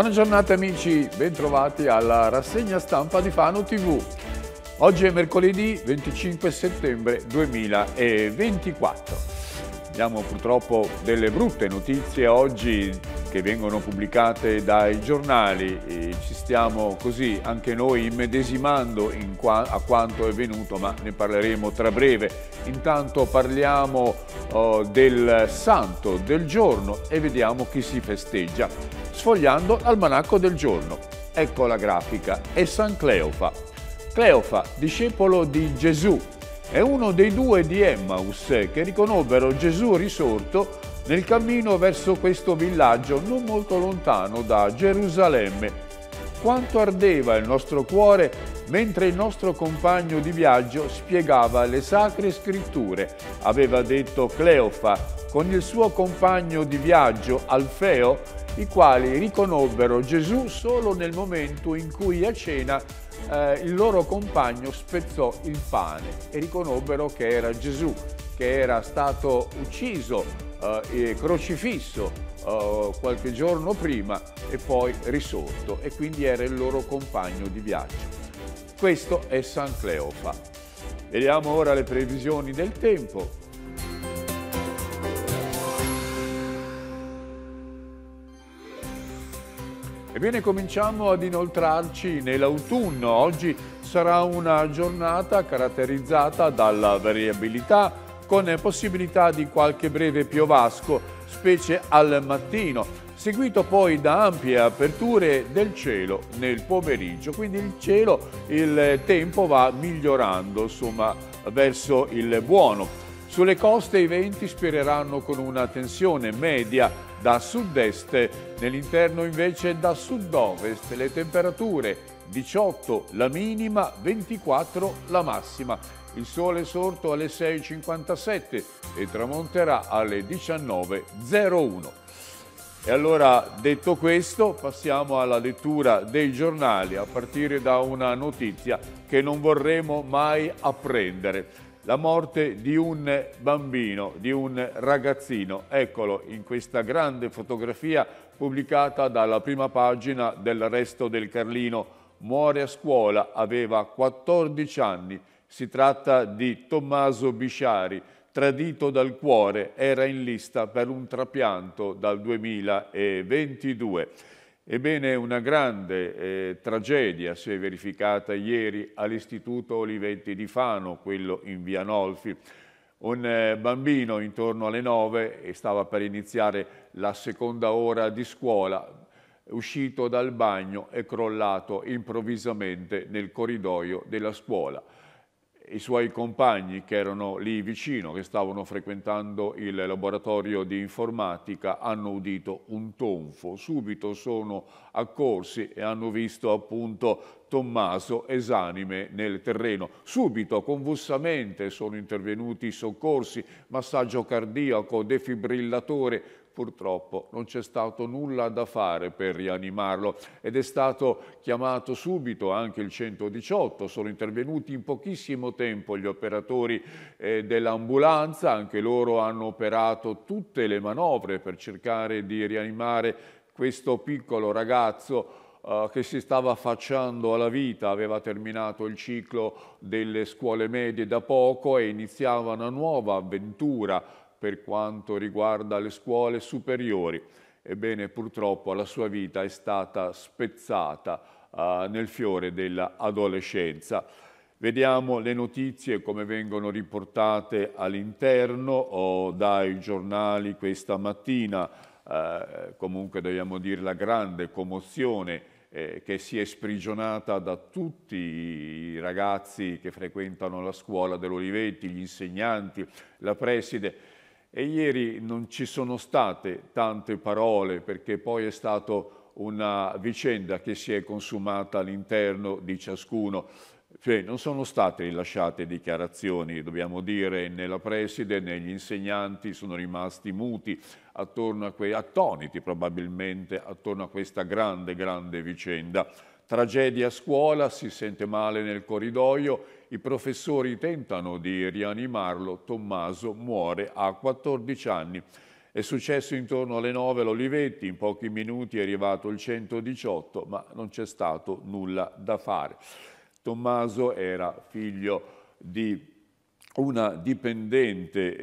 Buona giornata amici, bentrovati alla rassegna stampa di Fano TV. Oggi è mercoledì 25 settembre 2024. Abbiamo purtroppo delle brutte notizie oggi che vengono pubblicate dai giornali, ci stiamo così anche noi immedesimando in qua a quanto è venuto, ma ne parleremo tra breve. Intanto parliamo oh, del santo del giorno e vediamo chi si festeggia, sfogliando l'almanacco del giorno. Ecco la grafica, è San Cleofa. Cleofa, discepolo di Gesù, è uno dei due di Emmaus che riconobbero Gesù risorto nel cammino verso questo villaggio non molto lontano da Gerusalemme. Quanto ardeva il nostro cuore mentre il nostro compagno di viaggio spiegava le sacre scritture, aveva detto Cleofa con il suo compagno di viaggio Alfeo, i quali riconobbero Gesù solo nel momento in cui a cena eh, il loro compagno spezzò il pane e riconobbero che era Gesù che era stato ucciso eh, e crocifisso eh, qualche giorno prima e poi risorto e quindi era il loro compagno di viaggio. Questo è San Cleofa. Vediamo ora le previsioni del tempo. Ebbene cominciamo ad inoltrarci nell'autunno. Oggi sarà una giornata caratterizzata dalla variabilità, con possibilità di qualche breve piovasco, specie al mattino, seguito poi da ampie aperture del cielo nel pomeriggio. Quindi il cielo, il tempo va migliorando insomma, verso il buono. Sulle coste i venti spireranno con una tensione media da sud-est, nell'interno invece da sud-ovest. Le temperature 18 la minima, 24 la massima. Il sole è sorto alle 6.57 e tramonterà alle 19.01. E allora, detto questo, passiamo alla lettura dei giornali a partire da una notizia che non vorremmo mai apprendere la morte di un bambino, di un ragazzino. Eccolo in questa grande fotografia pubblicata dalla prima pagina del Resto del Carlino. Muore a scuola, aveva 14 anni. Si tratta di Tommaso Bisciari, tradito dal cuore, era in lista per un trapianto dal 2022. Ebbene, una grande eh, tragedia si è verificata ieri all'Istituto Olivetti di Fano, quello in via Nolfi. Un eh, bambino intorno alle nove e stava per iniziare la seconda ora di scuola, uscito dal bagno e crollato improvvisamente nel corridoio della scuola i suoi compagni che erano lì vicino, che stavano frequentando il laboratorio di informatica, hanno udito un tonfo, subito sono accorsi e hanno visto appunto Tommaso esanime nel terreno. Subito, convulsamente, sono intervenuti i soccorsi, massaggio cardiaco, defibrillatore, purtroppo non c'è stato nulla da fare per rianimarlo ed è stato chiamato subito anche il 118, sono intervenuti in pochissimo tempo gli operatori eh, dell'ambulanza, anche loro hanno operato tutte le manovre per cercare di rianimare questo piccolo ragazzo eh, che si stava affacciando alla vita, aveva terminato il ciclo delle scuole medie da poco e iniziava una nuova avventura per quanto riguarda le scuole superiori. Ebbene, purtroppo la sua vita è stata spezzata eh, nel fiore dell'adolescenza. Vediamo le notizie come vengono riportate all'interno o dai giornali questa mattina. Eh, comunque dobbiamo dire la grande commozione eh, che si è sprigionata da tutti i ragazzi che frequentano la scuola dell'Olivetti, gli insegnanti, la preside e ieri non ci sono state tante parole perché poi è stata una vicenda che si è consumata all'interno di ciascuno. Cioè, non sono state rilasciate dichiarazioni, dobbiamo dire, né la preside né gli insegnanti sono rimasti muti, attoniti probabilmente attorno a questa grande, grande vicenda. Tragedia a scuola, si sente male nel corridoio i professori tentano di rianimarlo, Tommaso muore a 14 anni. È successo intorno alle 9 l'Olivetti, in pochi minuti è arrivato il 118, ma non c'è stato nulla da fare. Tommaso era figlio di una dipendente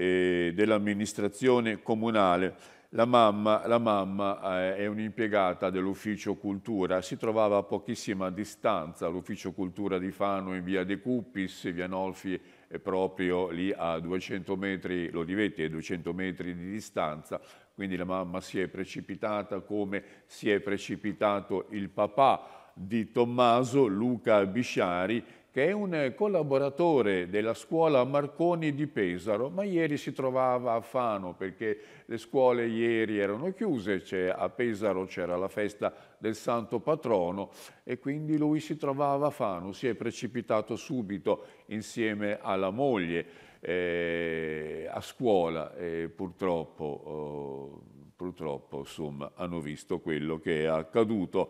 eh, dell'amministrazione comunale la mamma, la mamma, eh, è un'impiegata dell'ufficio cultura, si trovava a pochissima distanza l'ufficio cultura di Fano in via De Cuppis, via Nolfi è proprio lì a 200 metri, l'Olivetti è 200 metri di distanza, quindi la mamma si è precipitata come si è precipitato il papà di Tommaso, Luca Bisciari, che è un collaboratore della scuola Marconi di Pesaro, ma ieri si trovava a Fano perché le scuole ieri erano chiuse, a Pesaro c'era la festa del Santo Patrono e quindi lui si trovava a Fano, si è precipitato subito insieme alla moglie eh, a scuola e purtroppo, eh, purtroppo insomma, hanno visto quello che è accaduto.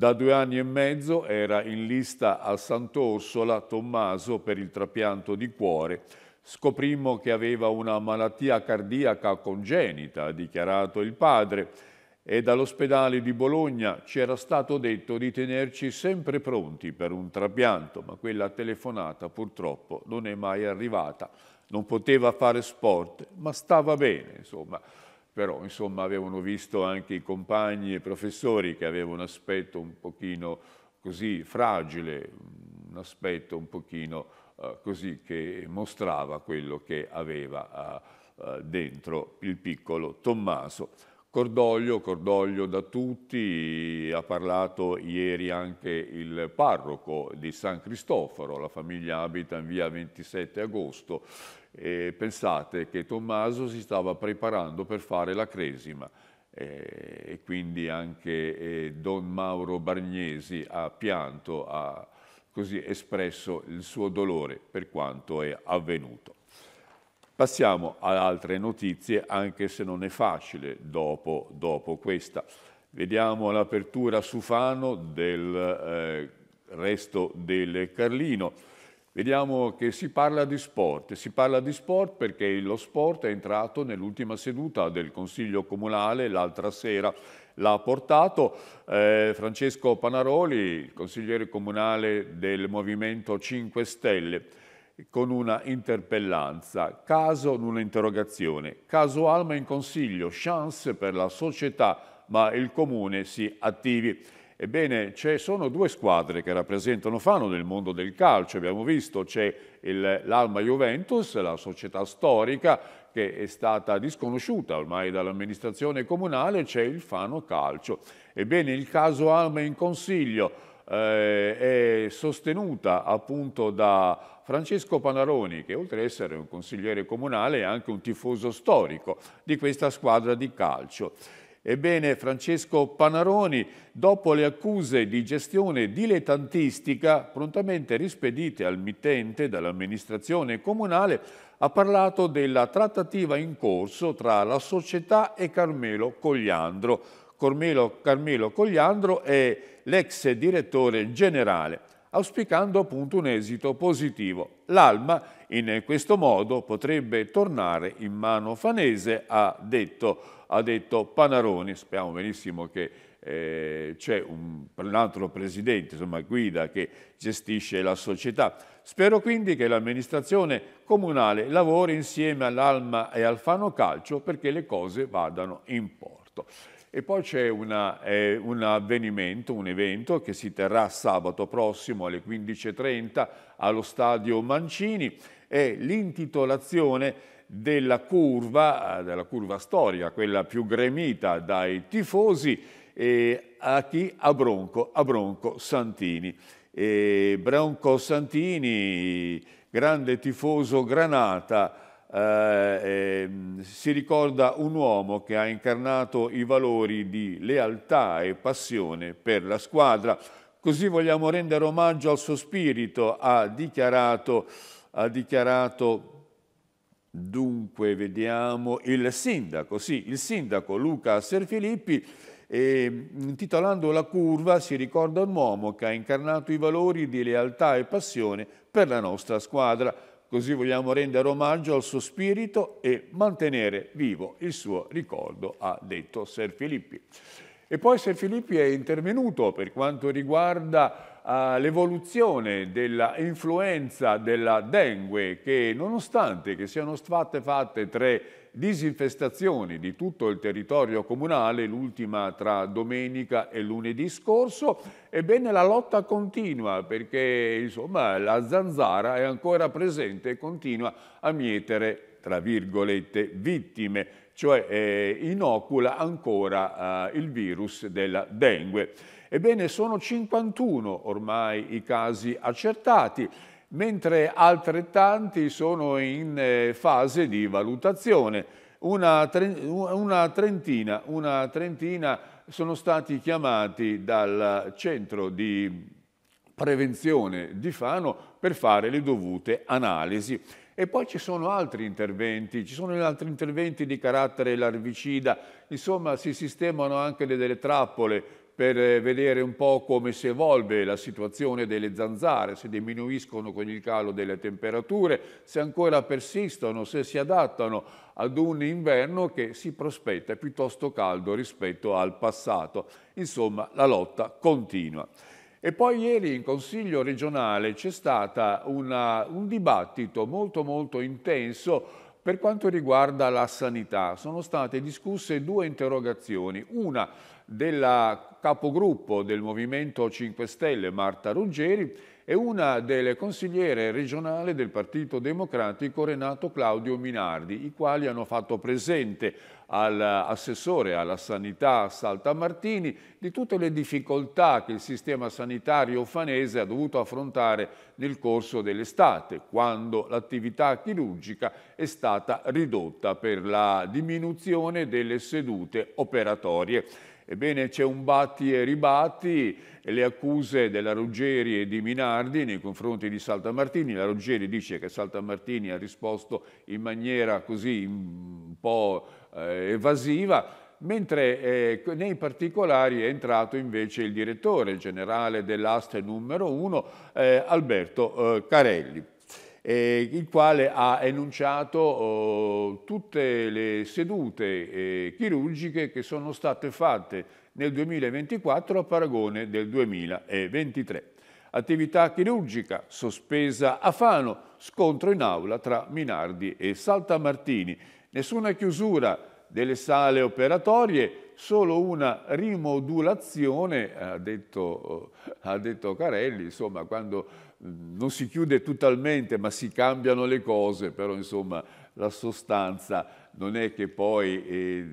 Da due anni e mezzo era in lista a Sant'Orsola Tommaso per il trapianto di cuore. Scoprimmo che aveva una malattia cardiaca congenita, ha dichiarato il padre, e dall'ospedale di Bologna ci era stato detto di tenerci sempre pronti per un trapianto, ma quella telefonata purtroppo non è mai arrivata. Non poteva fare sport, ma stava bene, insomma però insomma avevano visto anche i compagni e i professori che avevano un aspetto un pochino così fragile, un aspetto un pochino uh, così che mostrava quello che aveva uh, dentro il piccolo Tommaso. Cordoglio, cordoglio da tutti, ha parlato ieri anche il parroco di San Cristoforo, la famiglia abita in via 27 agosto eh, pensate che Tommaso si stava preparando per fare la cresima eh, e quindi anche eh, Don Mauro Bargnesi ha pianto, ha così espresso il suo dolore per quanto è avvenuto. Passiamo ad altre notizie, anche se non è facile dopo, dopo questa. Vediamo l'apertura su Fano del eh, resto del Carlino Vediamo che si parla di sport, si parla di sport perché lo sport è entrato nell'ultima seduta del Consiglio Comunale l'altra sera, l'ha portato eh, Francesco Panaroli, consigliere comunale del Movimento 5 Stelle, con una interpellanza, caso in un'interrogazione, caso Alma in consiglio, chance per la società, ma il comune si attivi. Ebbene, ci sono due squadre che rappresentano Fano nel mondo del calcio, abbiamo visto, c'è l'Alma Juventus, la società storica che è stata disconosciuta ormai dall'amministrazione comunale, c'è il Fano Calcio. Ebbene, il caso Alma in consiglio, eh, è sostenuta appunto da Francesco Panaroni, che oltre ad essere un consigliere comunale è anche un tifoso storico di questa squadra di calcio. Ebbene, Francesco Panaroni, dopo le accuse di gestione dilettantistica prontamente rispedite al mittente dall'amministrazione comunale, ha parlato della trattativa in corso tra la società e Carmelo Cogliandro. Carmelo, Carmelo Cogliandro è l'ex direttore generale auspicando appunto un esito positivo. L'Alma in questo modo potrebbe tornare in mano fanese, ha detto ha detto Panaroni, sappiamo benissimo che eh, c'è un, un, altro presidente, insomma guida, che gestisce la società. Spero quindi che l'amministrazione comunale lavori insieme all'Alma e al Fano Calcio perché le cose vadano in porto. E poi c'è eh, un avvenimento, un evento che si terrà sabato prossimo alle 15.30 allo stadio Mancini e l'intitolazione della curva, eh, della curva storica, quella più gremita dai tifosi, eh, a chi? A Bronco, a Bronco Santini. E Bronco Santini, grande tifoso granata, eh, eh, si ricorda un uomo che ha incarnato i valori di lealtà e passione per la squadra. Così vogliamo rendere omaggio al suo spirito, ha dichiarato, ha dichiarato Dunque vediamo il sindaco, sì, il sindaco Luca Serfilippi, e, mm, intitolando la curva si ricorda un uomo che ha incarnato i valori di lealtà e passione per la nostra squadra, così vogliamo rendere omaggio al suo spirito e mantenere vivo il suo ricordo, ha detto Serfilippi. E poi se Filippi è intervenuto per quanto riguarda uh, l'evoluzione dell'influenza della dengue che nonostante che siano state fatte tre disinfestazioni di tutto il territorio comunale, l'ultima tra domenica e lunedì scorso, ebbene la lotta continua perché insomma, la zanzara è ancora presente e continua a mietere tra virgolette vittime cioè eh, inocula ancora eh, il virus della dengue. Ebbene, sono 51 ormai i casi accertati, mentre altrettanti sono in eh, fase di valutazione. Una, tre, una, trentina, una trentina sono stati chiamati dal centro di prevenzione di Fano per fare le dovute analisi. E poi ci sono altri interventi, ci sono altri interventi di carattere larvicida, insomma si sistemano anche delle trappole per eh, vedere un po' come si evolve la situazione delle zanzare, se diminuiscono con il calo delle temperature, se ancora persistono, se si adattano ad un inverno che si prospetta piuttosto caldo rispetto al passato. Insomma, la lotta continua. E poi ieri in Consiglio regionale c'è stato un dibattito molto molto intenso per quanto riguarda la sanità, sono state discusse due interrogazioni, una della capogruppo del Movimento 5 Stelle Marta Ruggeri e una delle consigliere regionali del Partito Democratico Renato Claudio Minardi, i quali hanno fatto presente all'assessore alla sanità Saltamartini di tutte le difficoltà che il sistema sanitario fanese ha dovuto affrontare nel corso dell'estate, quando l'attività chirurgica è stata ridotta per la diminuzione delle sedute operatorie. Ebbene c'è un batti e ribatti, le accuse della Ruggeri e di Minardi nei confronti di Saltamartini, la Ruggeri dice che Saltamartini ha risposto in maniera così un po' eh, evasiva, mentre eh, nei particolari è entrato invece il direttore, generale dell'aste numero 1, eh, Alberto Carelli eh, il quale ha enunciato oh, tutte le sedute eh, chirurgiche che sono state fatte nel 2024 a paragone del 2023. Attività chirurgica sospesa a Fano, scontro in aula tra Minardi e Saltamartini. Nessuna chiusura delle sale operatorie, solo una rimodulazione, ha detto, oh, ha detto Carelli, insomma, quando non si chiude totalmente, ma si cambiano le cose, però insomma la sostanza non è che poi eh,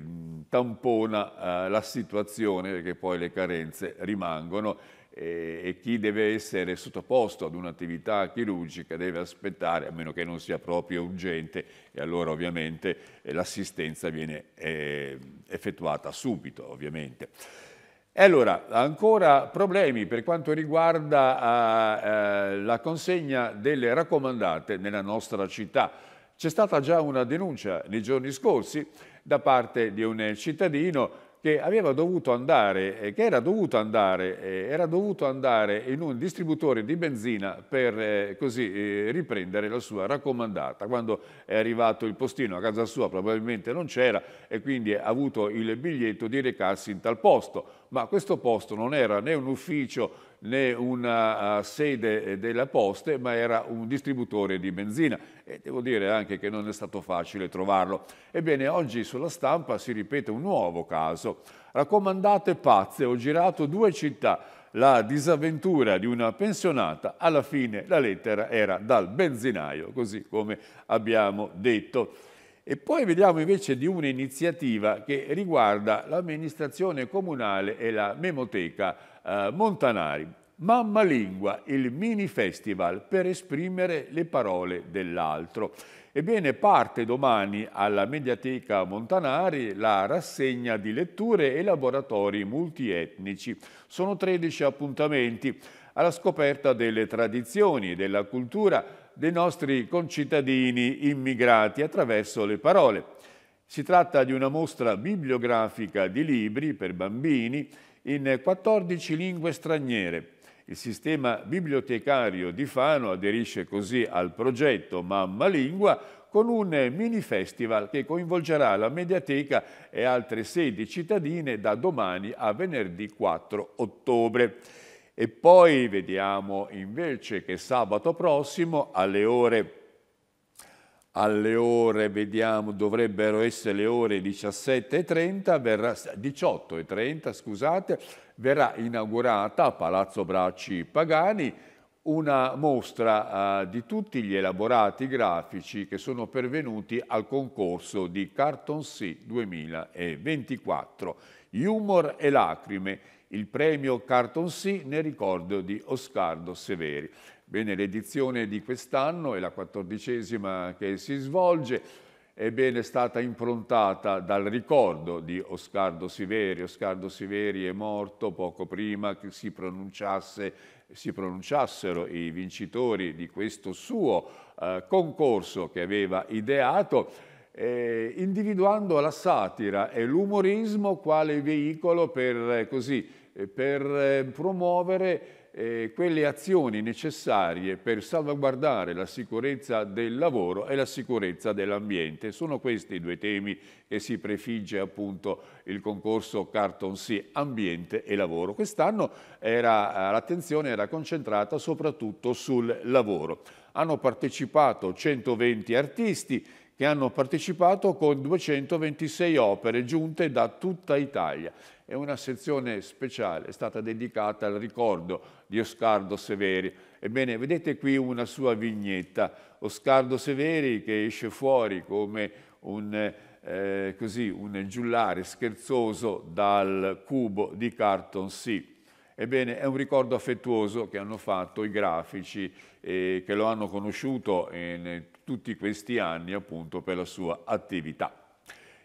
tampona eh, la situazione, perché poi le carenze rimangono eh, e chi deve essere sottoposto ad un'attività chirurgica deve aspettare, a meno che non sia proprio urgente, e allora ovviamente eh, l'assistenza viene eh, effettuata subito, ovviamente. E allora, ancora problemi per quanto riguarda eh, eh, la consegna delle raccomandate nella nostra città. C'è stata già una denuncia nei giorni scorsi da parte di un cittadino che aveva dovuto andare, eh, che era dovuto andare, eh, era dovuto andare in un distributore di benzina per così riprendere la sua raccomandata. Quando è arrivato il postino a casa sua probabilmente non c'era e quindi ha avuto il biglietto di recarsi in tal posto ma questo posto non era né un ufficio né una eh, sede eh, della Poste, ma era un distributore di benzina e devo dire anche che non è stato facile trovarlo. Ebbene, oggi sulla stampa si ripete un nuovo caso. Raccomandate pazze, ho girato due città, la disavventura di una pensionata, alla fine la lettera era dal benzinaio, così come abbiamo detto. E poi vediamo invece di un'iniziativa che riguarda l'amministrazione comunale e la memoteca eh, Montanari. Mamma Lingua, il mini festival per esprimere le parole dell'altro. Ebbene, parte domani alla Mediateca Montanari la rassegna di letture e laboratori multietnici. Sono 13 appuntamenti alla scoperta delle tradizioni e della cultura dei nostri concittadini immigrati attraverso le parole. Si tratta di una mostra bibliografica di libri per bambini in 14 lingue straniere. Il sistema bibliotecario di Fano aderisce così al progetto Mamma Lingua con un mini festival che coinvolgerà la mediateca e altre sedi cittadine da domani a venerdì 4 ottobre. E poi vediamo invece che sabato prossimo alle ore, alle ore vediamo, dovrebbero essere le ore 17.30, verrà, 18.30 scusate, verrà inaugurata a Palazzo Bracci Pagani una mostra eh, di tutti gli elaborati grafici che sono pervenuti al concorso di Carton C 2024, Humor e lacrime, il premio Carton Sì nel ricordo di Oscardo Severi. Bene, l'edizione di quest'anno è la quattordicesima che si svolge, ebbene è stata improntata dal ricordo di Oscardo Severi. Oscardo Severi è morto poco prima che si, si pronunciassero i vincitori di questo suo eh, concorso che aveva ideato eh, individuando la satira e l'umorismo quale veicolo per, eh, così, eh, per eh, promuovere eh, quelle azioni necessarie per salvaguardare la sicurezza del lavoro e la sicurezza dell'ambiente. Sono questi i due temi che si prefigge appunto il concorso Carton C, ambiente e lavoro. Quest'anno l'attenzione era concentrata soprattutto sul lavoro. Hanno partecipato 120 artisti, che hanno partecipato con 226 opere giunte da tutta Italia e una sezione speciale è stata dedicata al ricordo di Oscardo Severi. Ebbene, vedete qui una sua vignetta, Oscardo Severi che esce fuori come un, eh, così, un giullare scherzoso dal cubo di Carton Sea. Ebbene, è un ricordo affettuoso che hanno fatto i grafici eh, che lo hanno conosciuto in tutti questi anni appunto per la sua attività.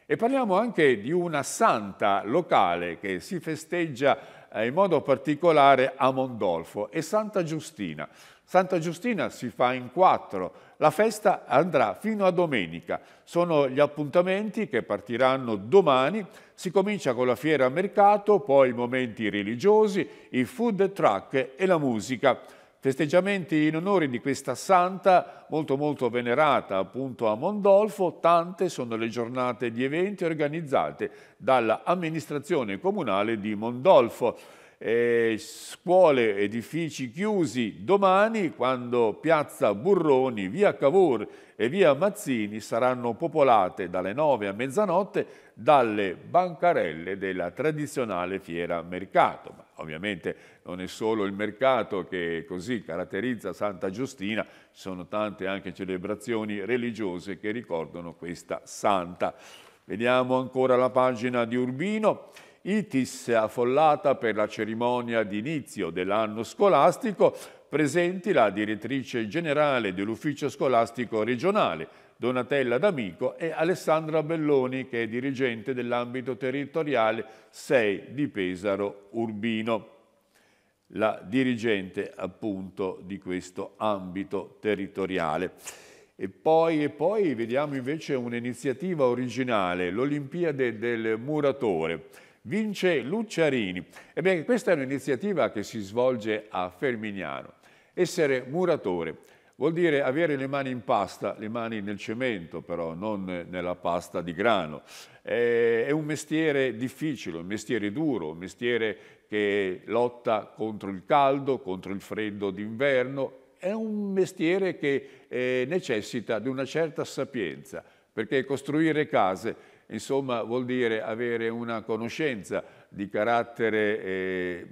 E parliamo anche di una santa locale che si festeggia eh, in modo particolare a Mondolfo è Santa Giustina. Santa Giustina si fa in quattro, la festa andrà fino a domenica. Sono gli appuntamenti che partiranno domani, si comincia con la fiera a mercato, poi i momenti religiosi, i food truck e la musica. Festeggiamenti in onore di questa santa molto molto venerata appunto a Mondolfo, tante sono le giornate di eventi organizzate dall'amministrazione comunale di Mondolfo eh, scuole, edifici chiusi, domani quando piazza Burroni, via Cavour e via Mazzini saranno popolate dalle 9 a mezzanotte dalle bancarelle della tradizionale fiera mercato. Ma ovviamente non è solo il mercato che così caratterizza Santa Giustina, sono tante anche celebrazioni religiose che ricordano questa santa. Vediamo ancora la pagina di Urbino. Itis affollata per la cerimonia d'inizio dell'anno scolastico, presenti la direttrice generale dell'ufficio scolastico regionale, Donatella D'Amico e Alessandra Belloni, che è dirigente dell'ambito territoriale 6 di Pesaro Urbino, la dirigente appunto di questo ambito territoriale. E poi, e poi vediamo invece un'iniziativa originale, l'Olimpiade del Muratore vince Lucciarini. Ebbene, questa è un'iniziativa che si svolge a Fermignano. Essere muratore vuol dire avere le mani in pasta, le mani nel cemento però, non nella pasta di grano. È un mestiere difficile, un mestiere duro, un mestiere che lotta contro il caldo, contro il freddo d'inverno, è un mestiere che eh, necessita di una certa sapienza, perché costruire case insomma vuol dire avere una conoscenza di carattere eh,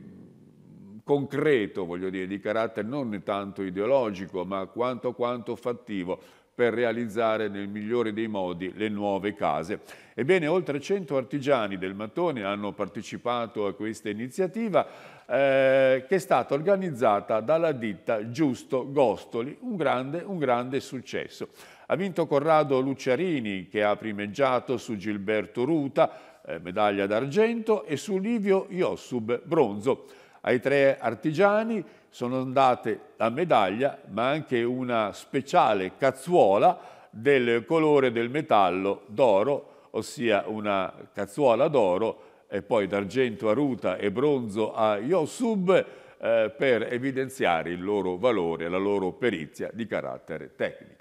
concreto, voglio dire, di carattere non tanto ideologico, ma quanto quanto fattivo per realizzare nel migliore dei modi le nuove case. Ebbene, oltre 100 artigiani del mattone hanno partecipato a questa iniziativa eh, che è stata organizzata dalla ditta Giusto Gostoli, un grande, un grande successo. Ha vinto Corrado Luciarini che ha primeggiato su Gilberto Ruta, eh, medaglia d'argento, e su Livio Iossub, bronzo. Ai tre artigiani sono andate la medaglia ma anche una speciale cazzuola del colore del metallo d'oro, ossia una cazzuola d'oro e poi d'argento a Ruta e bronzo a Yosub eh, per evidenziare il loro valore e la loro perizia di carattere tecnico.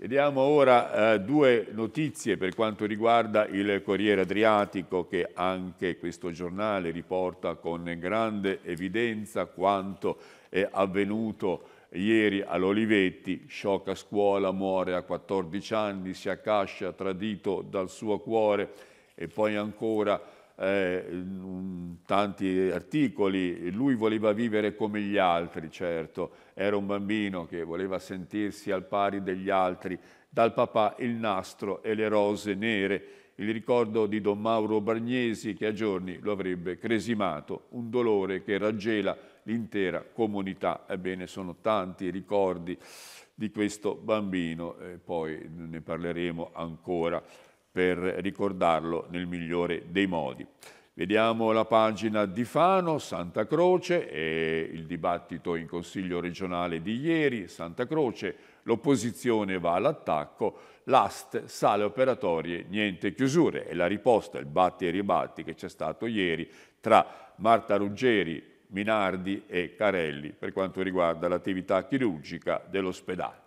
Vediamo ora eh, due notizie per quanto riguarda il Corriere Adriatico che anche questo giornale riporta con grande evidenza quanto è avvenuto ieri all'Olivetti, sciocca scuola, muore a 14 anni, si accascia tradito dal suo cuore e poi ancora eh, tanti articoli, lui voleva vivere come gli altri, certo, era un bambino che voleva sentirsi al pari degli altri, dal papà il nastro e le rose nere, il ricordo di Don Mauro Bragnesi che a giorni lo avrebbe cresimato, un dolore che raggela l'intera comunità. Ebbene, sono tanti i ricordi di questo bambino, e poi ne parleremo ancora per ricordarlo nel migliore dei modi. Vediamo la pagina di Fano, Santa Croce e il dibattito in Consiglio regionale di ieri, Santa Croce, l'opposizione va all'attacco, l'AST sale operatorie, niente chiusure. E la riposta, il batti e ribatti che c'è stato ieri tra Marta Ruggeri, Minardi e Carelli per quanto riguarda l'attività chirurgica dell'ospedale.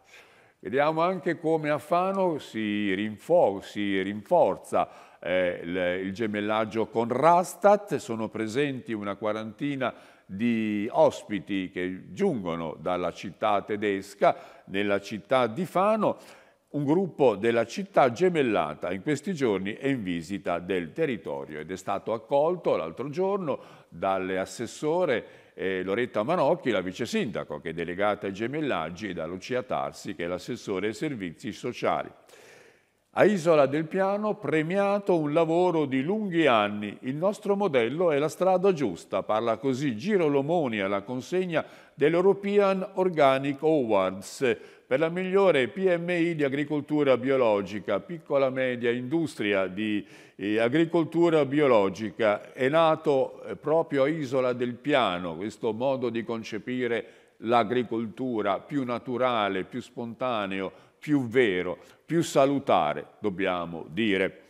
Vediamo anche come a Fano si, rinfor si rinforza eh, il, il gemellaggio con Rastat, sono presenti una quarantina di ospiti che giungono dalla città tedesca, nella città di Fano, un gruppo della città gemellata in questi giorni è in visita del territorio ed è stato accolto l'altro giorno dalle assessore eh, Loretta Manocchi, la vice sindaco, che è delegata ai gemellaggi, e da Lucia Tarsi, che è l'assessore ai servizi sociali. A Isola del Piano premiato un lavoro di lunghi anni. Il nostro modello è la strada giusta, parla così Giro Lomoni alla consegna dell'European Organic Awards per la migliore PMI di agricoltura biologica, piccola media industria di eh, agricoltura biologica. È nato eh, proprio a Isola del Piano questo modo di concepire l'agricoltura più naturale, più spontaneo, più vero, più salutare, dobbiamo dire.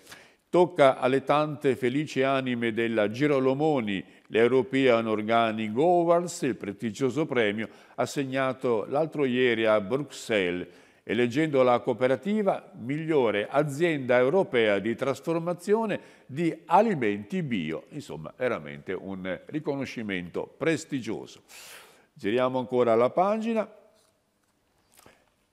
Tocca alle tante felici anime della Girolomoni l'European Organic Awards, il prestigioso premio assegnato l'altro ieri a Bruxelles, eleggendo la cooperativa migliore azienda europea di trasformazione di alimenti bio. Insomma, veramente un riconoscimento prestigioso. Giriamo ancora la pagina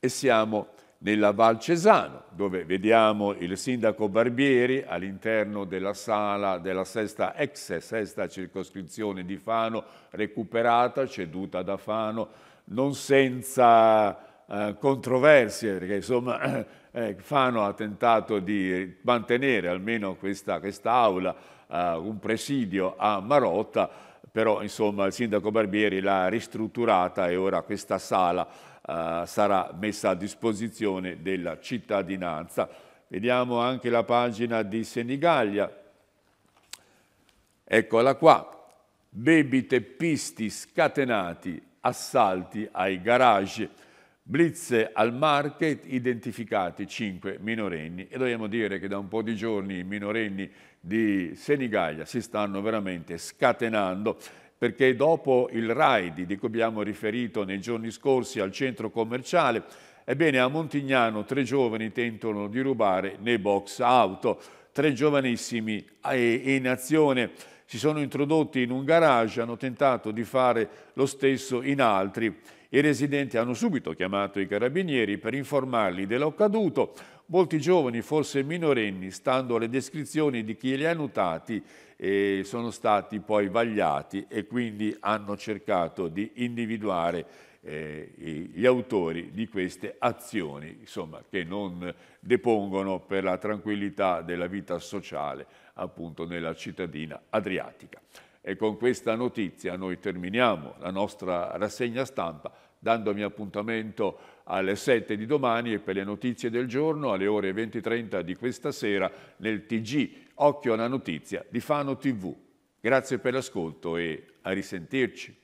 e siamo nella Val Cesano, dove vediamo il sindaco Barbieri all'interno della sala della sesta, ex sesta circoscrizione di Fano, recuperata, ceduta da Fano, non senza eh, controversie, perché insomma eh, Fano ha tentato di mantenere almeno questa quest'aula eh, un presidio a Marotta, però insomma il sindaco Barbieri l'ha ristrutturata e ora questa sala eh, sarà messa a disposizione della cittadinanza. Vediamo anche la pagina di Senigallia. Eccola qua. Baby teppisti scatenati, assalti ai garage. Blitz al market, identificati 5 minorenni e dobbiamo dire che da un po' di giorni i minorenni di Senigallia si stanno veramente scatenando perché dopo il raid di cui abbiamo riferito nei giorni scorsi al centro commerciale, ebbene a Montignano tre giovani tentano di rubare nei box auto, tre giovanissimi eh, in azione si sono introdotti in un garage, hanno tentato di fare lo stesso in altri i residenti hanno subito chiamato i carabinieri per informarli dell'accaduto. Molti giovani, forse minorenni, stando alle descrizioni di chi li ha notati, eh, sono stati poi vagliati e quindi hanno cercato di individuare eh, gli autori di queste azioni, insomma, che non depongono per la tranquillità della vita sociale appunto nella cittadina adriatica. E con questa notizia noi terminiamo la nostra rassegna stampa dandomi appuntamento alle 7 di domani e per le notizie del giorno alle ore 20.30 di questa sera nel TG Occhio alla notizia di Fano TV. Grazie per l'ascolto e a risentirci.